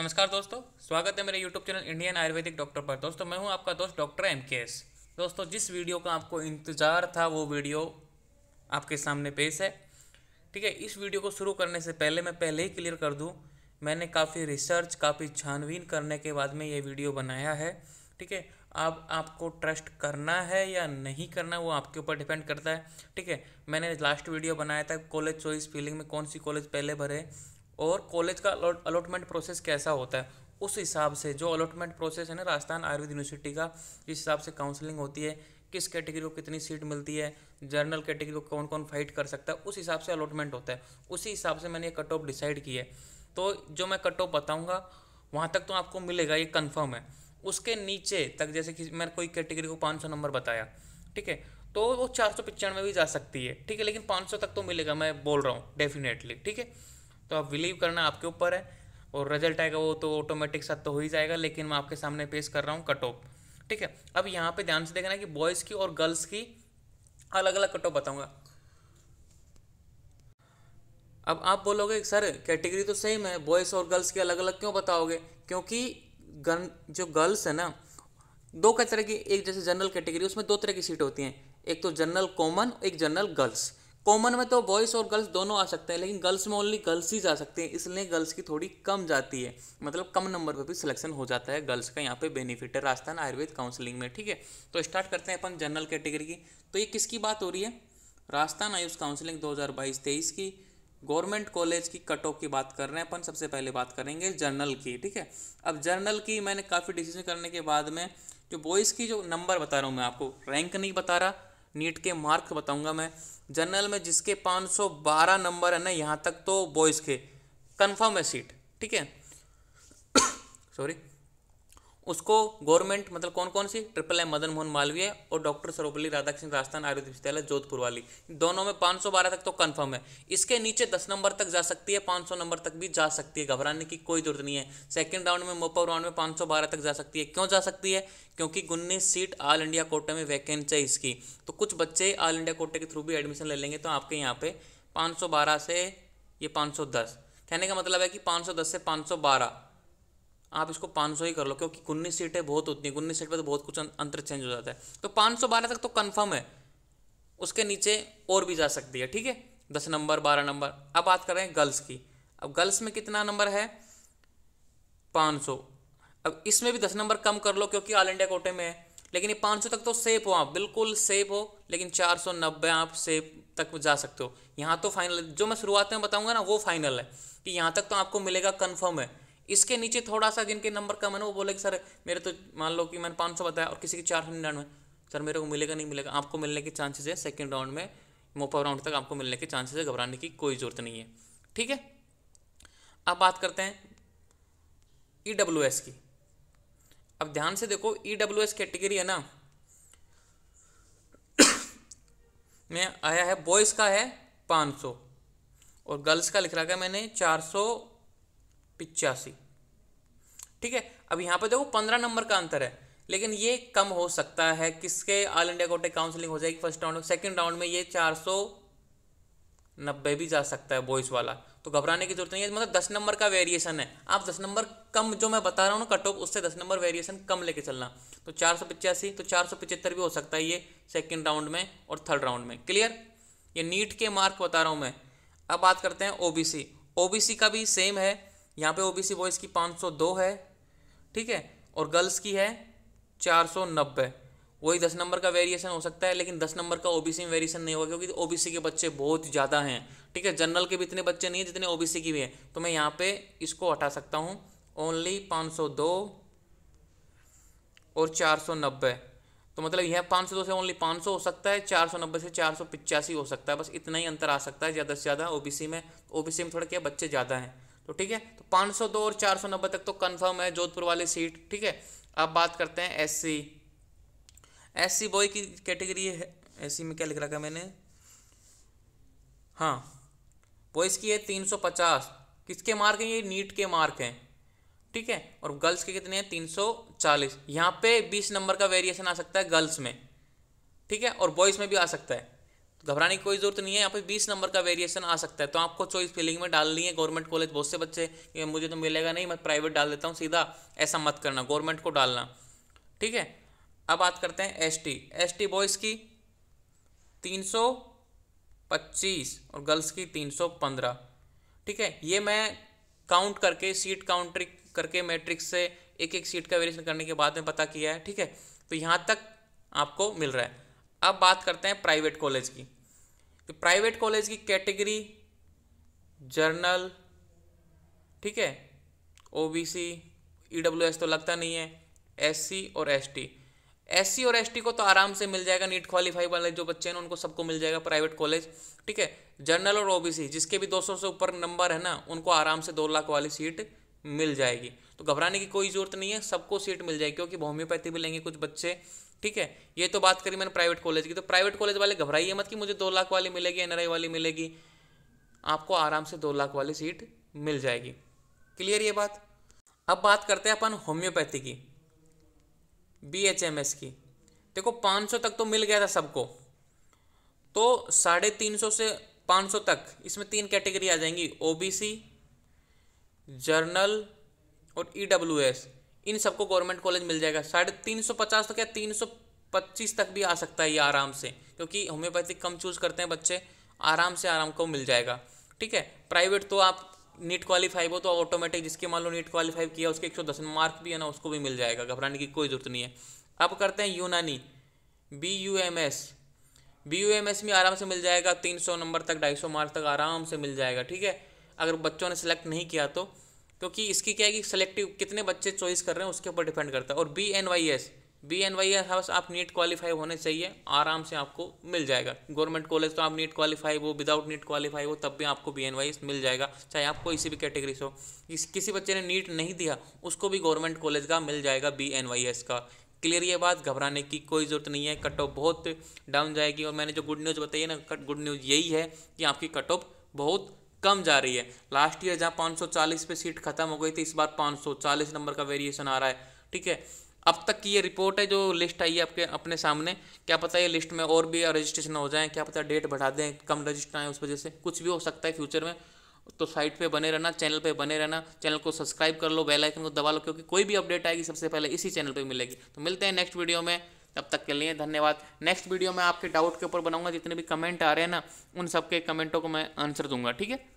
नमस्कार दोस्तों स्वागत है मेरे YouTube channel Indian Ayurvedic doctor पर दोस्तों मैं हूं आपका दोस्त डॉक्टर एम के एस दोस्तों जिस वीडियो का आपको इंतज़ार था वो वीडियो आपके सामने पेश है ठीक है इस वीडियो को शुरू करने से पहले मैं पहले ही क्लियर कर दूँ मैंने काफ़ी रिसर्च काफ़ी छानबीन करने के बाद में ये वीडियो बनाया है ठीक है आप आपको ट्रस्ट करना है या नहीं करना वो आपके ऊपर डिपेंड करता है ठीक है मैंने लास्ट वीडियो बनाया था कॉलेज चॉइस फीलिंग में कौन सी कॉलेज पहले भरे और कॉलेज का अलॉटमेंट प्रोसेस कैसा होता है उस हिसाब से जो अलॉटमेंट प्रोसेस है ना राजस्थान आयुर्वेद यूनिवर्सिटी का जिस हिसाब से काउंसलिंग होती है किस कैटेगरी को कितनी सीट मिलती है जनरल कैटेगरी को कौन कौन फाइट कर सकता है उस हिसाब से अलॉटमेंट होता है उसी हिसाब से मैंने ये कट ऑफ डिसाइड की है तो जो मैं कट ऑफ बताऊँगा वहाँ तक तो आपको मिलेगा ये कन्फर्म है उसके नीचे तक जैसे कि मैंने कोई कैटेगरी को पाँच सौ नंबर बताया ठीक है तो वो चार सौ पिचानवे भी जा सकती है ठीक है लेकिन पाँच सौ तक तो मिलेगा मैं बोल रहा हूँ डेफिनेटली ठीक है तो आप बिलीव करना आपके ऊपर है और रिजल्ट आएगा वो तो ऑटोमेटिक सब तो हो ही जाएगा लेकिन मैं आपके सामने पेश कर रहा हूँ कट ऑफ ठीक है अब यहाँ पे ध्यान से देखना कि बॉयज़ की और गर्ल्स की अलग अलग कट ऑफ बताऊँगा अब आप बोलोगे सर कैटेगरी तो सेम है बॉयज़ और गर्ल्स की अलग अलग क्यों बताओगे क्योंकि गन जो गर्ल्स है ना दो तरह की एक जैसे जनरल कैटेगरी उसमें दो तरह की सीट होती हैं एक तो जनरल कॉमन एक जनरल गर्ल्स कॉमन में तो बॉयज़ और गर्ल्स दोनों आ सकते हैं लेकिन गर्ल्स में ओनली गर्ल्स ही जा सकते हैं इसलिए गर्ल्स की थोड़ी कम जाती है मतलब कम नंबर पर भी सिलेक्शन हो जाता है गर्ल्स का यहाँ पे बेनिफिट है राजस्थान आयुर्वेद काउंसलिंग में ठीक है तो स्टार्ट करते हैं अपन जनरल कैटेगरी की तो ये किसकी बात हो रही है राजस्थान आयुष काउंसिलिंग दो हज़ार की गवर्नमेंट कॉलेज की कट ऑफ की बात कर रहे हैं अपन सबसे पहले बात करेंगे जर्नल की ठीक है अब जर्नल की मैंने काफ़ी डिसीजन करने के बाद में जो बॉयज़ की जो नंबर बता रहा हूँ मैं आपको रैंक नहीं बता रहा नीट के मार्क्स बताऊंगा मैं जनरल में जिसके 512 नंबर है ना यहाँ तक तो बॉयज़ के कंफर्म है सीट ठीक है सॉरी उसको गवर्नमेंट मतलब कौन कौन सी ट्रिपल एम मदन मोहन मालवीय और डॉक्टर सर्वपल्ली राधाकृष्ण राजस्थान आयुर्वेद विश्वविद्यालय जोधपुर वाली दोनों में बारह तक तो कन्फर्म है इसके नीचे दस नंबर तक जा सकती है सौ नंबर तक भी जा सकती है घबराने की कोई जरूरत नहीं है सेकंड राउंड में मोपा राउंड में पाँच तक जा सकती है क्यों जा सकती है क्योंकि उन्नीस सीट ऑल इंडिया कोटे में वैकेंस है इसकी तो कुछ बच्चे ऑल इंडिया कोटे के थ्रू भी एडमिशन ले लेंगे तो आपके यहाँ पे 512 से ये 510 कहने का मतलब है कि 510 से 512 आप इसको पाँच सौ ही कर लो क्योंकि उन्नीस सीटें बहुत होती हैं उन्नीस सीट पर तो बहुत कुछ अं-, अंतर चेंज हो जाता है तो पाँच सौ बारह तक तो कन्फर्म है उसके नीचे और भी जा सकती है ठीक है दस नंबर बारह नंबर अब बात कर रहे हैं गर्ल्स की अब गर्ल्स में कितना नंबर है पाँच सौ अब इसमें भी दस नंबर कम कर लो क्योंकि ऑल इंडिया कोटे में है लेकिन ये पाँच सौ तक तो सेफ हो आप बिल्कुल सेफ हो लेकिन चार सौ नब्बे आप सेफ तक जा सकते हो यहाँ तो फाइनल जो मैं शुरुआत में बताऊँगा ना वो फाइनल है कि यहाँ तक तो आपको मिलेगा कन्फर्म है इसके नीचे थोड़ा सा जिनके नंबर कम है ना वो बोले कि सर मेरे तो मान लो कि मैंने पाँच सौ बताया और किसी के चार सौ निन्यानवे सर मेरे को मिलेगा नहीं मिलेगा आपको मिलने के चांसेस है सेकेंड राउंड में मोपा राउंड तक आपको मिलने के चांसेस है घबराने की कोई ज़रूरत नहीं है ठीक है अब बात करते हैं ई डब्ल्यू एस की अब ध्यान से देखो ई डब्ल्यू एस कैटेगरी है ना में आया है बॉयज़ का है पाँच सौ और गर्ल्स का लिख रखा है मैंने चार सौ पिचासी ठीक है अब यहाँ पर देखो पंद्रह नंबर का अंतर है लेकिन ये कम हो सकता है किसके ऑल इंडिया कोटे काउंसिलिंग हो जाएगी फर्स्ट राउंड सेकंड राउंड में ये चार सौ नब्बे भी जा सकता है बॉयज़ वाला तो घबराने की जरूरत नहीं है मतलब दस नंबर का वेरिएशन है आप दस नंबर कम जो मैं बता रहा हूँ ना कट ऑफ उससे दस नंबर वेरिएशन कम लेके चलना तो चार सौ पिचासी तो चार सौ पिचहत्तर भी हो सकता है ये सेकेंड राउंड में और थर्ड राउंड में क्लियर ये नीट के मार्क बता रहा हूँ मैं अब बात करते हैं ओबीसी ओबीसी का भी सेम है यहाँ पे ओबीसी बॉयज़ की 502 है ठीक है और गर्ल्स की है 490 वही दस नंबर का वेरिएशन हो सकता है लेकिन दस नंबर का ओबीसी में वेरिएशन नहीं होगा क्योंकि ओबीसी के बच्चे बहुत ज़्यादा हैं ठीक है जनरल के भी इतने बच्चे नहीं हैं जितने ओ की भी हैं तो मैं यहाँ पे इसको हटा सकता हूँ ओनली पाँच और चार तो मतलब यह 502 से ओनली 500 हो सकता है 490 से चार हो सकता है बस इतना ही अंतर आ सकता है ज़्यादा से ज़्यादा ओबीसी में ओबीसी में थोड़ा क्या बच्चे ज़्यादा हैं तो ठीक है तो 502 और 490 तक तो कंफर्म है जोधपुर वाली सीट ठीक है अब बात करते हैं एससी एससी बॉय की कैटेगरी है एससी में क्या लिख रखा मैंने हाँ बॉयज़ की है 350 किसके मार्क हैं ये नीट के मार्क हैं ठीक है और गर्ल्स के कितने हैं 340 यहाँ पे बीस नंबर का वेरिएशन आ सकता है गर्ल्स में ठीक है और बॉयज़ में भी आ सकता है घबराने की कोई जरूरत नहीं है यहाँ पे बीस नंबर का वेरिएशन आ सकता है तो आपको चॉइस फीलिंग में डालनी है गवर्नमेंट कॉलेज बहुत से बच्चे मुझे तो मिलेगा नहीं मैं प्राइवेट डाल देता हूँ सीधा ऐसा मत करना गवर्नमेंट को डालना ठीक है अब बात करते हैं S T S T boys की तीन सौ पच्चीस और गर्ल्स की तीन सौ पंद्रह ठीक है ये मैं काउंट करके सीट काउंट करके मैट्रिक्स से एक एक सीट का वेरिएशन करने के बाद में पता किया है ठीक है तो यहाँ तक आपको मिल रहा है अब बात करते हैं प्राइवेट कॉलेज की तो प्राइवेट कॉलेज की कैटेगरी जर्नल ठीक है ओबीसी ईडब्ल्यूएस e तो लगता नहीं है एससी और एसटी एससी और एसटी को तो आराम से मिल जाएगा नीट क्वालिफाई वाले जो बच्चे हैं उनको सबको मिल जाएगा प्राइवेट कॉलेज ठीक है जर्नल और ओबीसी जिसके भी 200 से ऊपर नंबर है ना उनको आराम से दो लाख वाली सीट मिल जाएगी तो घबराने की कोई ज़रूरत नहीं है सबको सीट मिल जाएगी क्योंकि होम्योपैथी भी लेंगे कुछ बच्चे ठीक है ये तो बात करी मैंने प्राइवेट कॉलेज की तो प्राइवेट कॉलेज वाले घबराइए मत कि मुझे दो लाख वाली मिलेगी एन वाली मिलेगी आपको आराम से दो लाख वाली सीट मिल जाएगी क्लियर ये बात अब बात करते हैं अपन होम्योपैथी की बी एच एम एस की देखो पाँच सौ तक तो मिल गया था सबको तो साढ़े तीन सौ से पाँच सौ तक इसमें तीन कैटेगरी आ जाएंगी ओ बी सी जर्नल और ई डब्ल्यू एस इन सबको गवर्नमेंट कॉलेज मिल जाएगा साढ़े तीन सौ पचास तो क्या तीन सौ पच्चीस तक भी आ सकता है ये आराम से क्योंकि होम्योपैथी कम चूज़ करते हैं बच्चे आराम से आराम को मिल जाएगा ठीक है प्राइवेट तो आप नीट क्वालिफाई हो तो ऑटोमेटिक जिसके मान लो नीट क्वालिफाई किया उसके एक सौ दस मार्क भी है ना उसको भी मिल जाएगा घबराने की कोई ज़रूरत नहीं है अब करते हैं Unani B U M S B U M S में आराम से मिल जाएगा तीन सौ नंबर तक ढाई सौ मार्क तक आराम से मिल जाएगा ठीक है अगर बच्चों ने सेलेक्ट नहीं किया तो क्योंकि इसकी क्या है कि सेलेक्टिव कितने बच्चे चॉइस कर रहे हैं उसके ऊपर डिपेंड करता है और B N Y S B N Y S house आप नीट क्वालिफाई होने चाहिए आराम से आपको मिल जाएगा गवर्नमेंट कॉलेज तो आप नीट क्वालिफाई हो विदाउट नीट क्वालिफाई हो तब भी आपको बी एन वाई एस मिल जाएगा चाहे आप कोई सी भी कैटेगरी से हो किसी बच्चे ने नीट नहीं दिया उसको भी गवर्नमेंट कॉलेज का मिल जाएगा बी एन वाई एस का क्लियर ये बात घबराने की कोई ज़रूरत नहीं है कट ऑफ बहुत डाउन जाएगी और मैंने जो गुड न्यूज़ बताई है ना गुड न्यूज़ यही है कि आपकी कट ऑफ बहुत कम जा रही है लास्ट ईयर जहाँ 540 पे सीट खत्म हो गई थी इस बार 540 नंबर का वेरिएशन आ रहा है ठीक है अब तक की ये रिपोर्ट है जो लिस्ट आई है आपके अपने सामने क्या पता ये लिस्ट में और भी रजिस्ट्रेशन हो जाए क्या पता डेट बढ़ा दें कम रजिस्टर आए उस वजह से कुछ भी हो सकता है फ्यूचर में तो साइट पे बने रहना चैनल पे बने रहना चैनल को सब्सक्राइब कर लो बेल आइकन को दबा लो क्योंकि कोई भी अपडेट आएगी सबसे पहले इसी चैनल पे मिलेगी तो मिलते हैं नेक्स्ट वीडियो में तब तक के लिए धन्यवाद नेक्स्ट वीडियो में आपके डाउट के ऊपर बनाऊंगा जितने भी कमेंट आ रहे हैं ना उन सबके कमेंटों को मैं आंसर दूंगा ठीक है